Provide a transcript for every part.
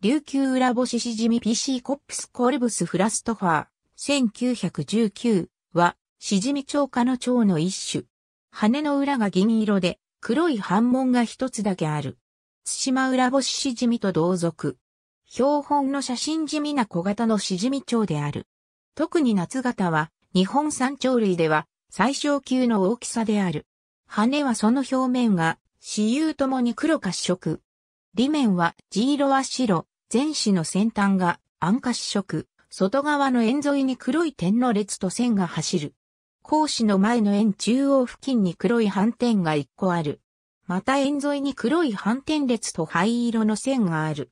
琉球裏星しじみ PC コップスコルブスフラストファー、1919は、しじみ蝶科の蝶の一種。羽の裏が銀色で、黒い斑紋が一つだけある。津島裏星しじみと同族。標本の写真地味な小型のしじみ蝶である。特に夏型は、日本産鳥類では、最小級の大きさである。羽はその表面が、私有ともに黒褐色。裏面は地色は白、全肢の先端が暗化し色、外側の円沿いに黒い点の列と線が走る。格子の前の円中央付近に黒い斑点が一個ある。また円沿いに黒い斑点列と灰色の線がある。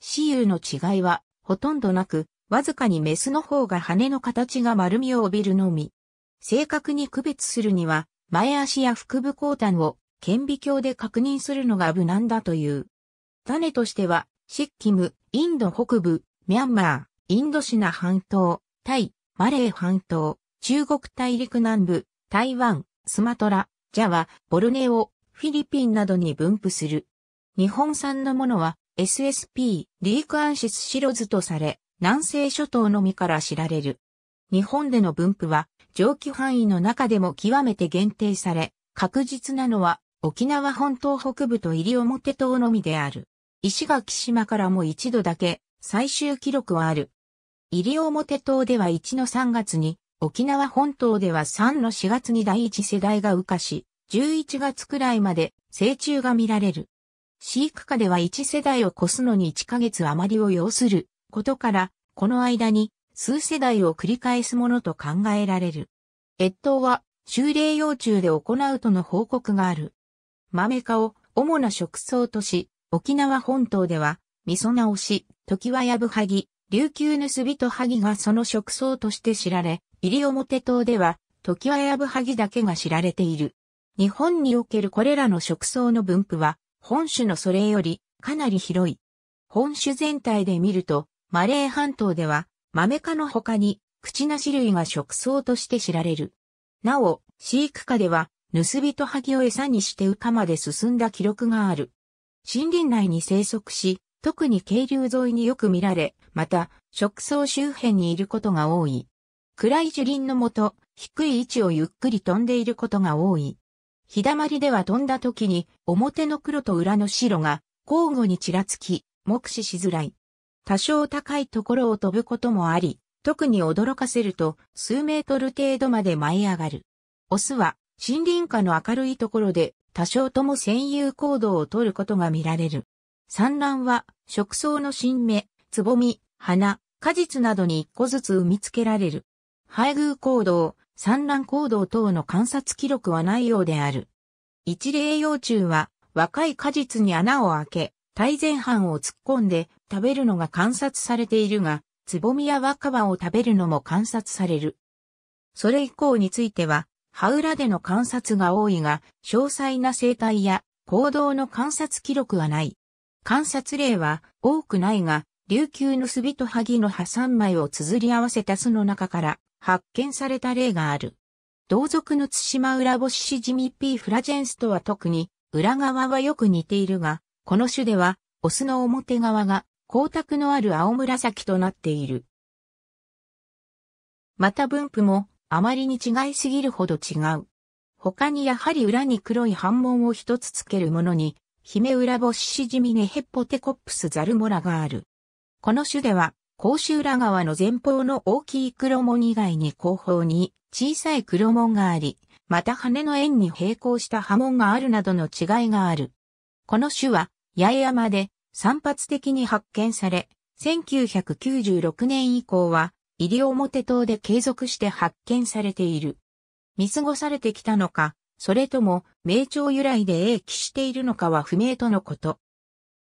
雌雄の違いはほとんどなく、わずかにメスの方が羽の形が丸みを帯びるのみ。正確に区別するには、前足や腹部後端を顕微鏡で確認するのが無難だという。種としては、シッキム、インド北部、ミャンマー、インドシナ半島、タイ、マレー半島、中国大陸南部、台湾、スマトラ、ジャワ、ボルネオ、フィリピンなどに分布する。日本産のものは SSP、リークアンシスシロズとされ、南西諸島のみから知られる。日本での分布は蒸気範囲の中でも極めて限定され、確実なのは沖縄本島北部とモ表島のみである。石垣島からも一度だけ最終記録はある。西表島では1の3月に、沖縄本島では3の4月に第一世代が羽化し、11月くらいまで成虫が見られる。飼育下では1世代を越すのに1ヶ月余りを要することから、この間に数世代を繰り返すものと考えられる。越冬は修霊幼虫で行うとの報告がある。豆メ科を主な食草とし、沖縄本島では、味噌直し、時はやぶはぎ、琉球盗人はぎがその食草として知られ、入表島では、時はやぶはぎだけが知られている。日本におけるこれらの食草の分布は、本種のそれよりかなり広い。本種全体で見ると、マレー半島では、マメ科の他に、口なし類が食草として知られる。なお、飼育下では、盗人はぎを餌にして羽かまで進んだ記録がある。森林内に生息し、特に渓流沿いによく見られ、また、植草周辺にいることが多い。暗い樹林のもと、低い位置をゆっくり飛んでいることが多い。日だまりでは飛んだ時に、表の黒と裏の白が交互にちらつき、目視しづらい。多少高いところを飛ぶこともあり、特に驚かせると数メートル程度まで舞い上がる。オスは森林下の明るいところで多少とも占有行動をとることが見られる。産卵は、食草の新芽、つぼみ、花、果実などに一個ずつ産みつけられる。配偶行動、産卵行動等の観察記録はないようである。一例幼虫は、若い果実に穴を開け、大前半を突っ込んで食べるのが観察されているが、つぼみや若葉を食べるのも観察される。それ以降については、ウ裏での観察が多いが、詳細な生態や行動の観察記録はない。観察例は多くないが、琉球のスビと萩の葉三枚を綴り合わせた巣の中から発見された例がある。同族の津島裏星しシジミ P フラジェンスとは特に裏側はよく似ているが、この種ではオスの表側が光沢のある青紫となっている。また分布もあまりに違いすぎるほど違う。他にやはり裏に黒い反紋を一つつけるものに、姫裏星しじみネヘッポテコップスザルモラがある。この種では、甲州裏側の前方の大きい黒門以外に後方に小さい黒門があり、また羽の円に並行した波紋があるなどの違いがある。この種は、八重山で散発的に発見され、1996年以降は西表島で継続して発見されている。見過ごされてきたのか、それとも名称由来で英記しているのかは不明とのこと。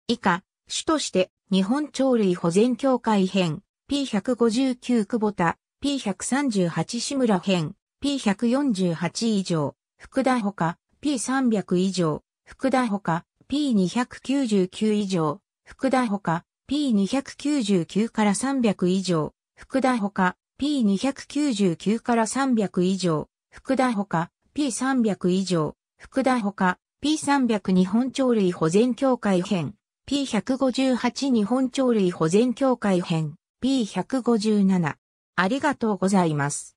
以下、主として日本鳥類保全協会編 P159 久保田 P138 志村編 P148 以上、福田ほか P300 以上、福田ほか P299 以上、福田ほか P299 から300以上、福田ほか P299 から300以上、福田ほか P300 以上、福田ほか P300 日本鳥類保全協会編、P158 日本鳥類保全協会編、P157。ありがとうございます。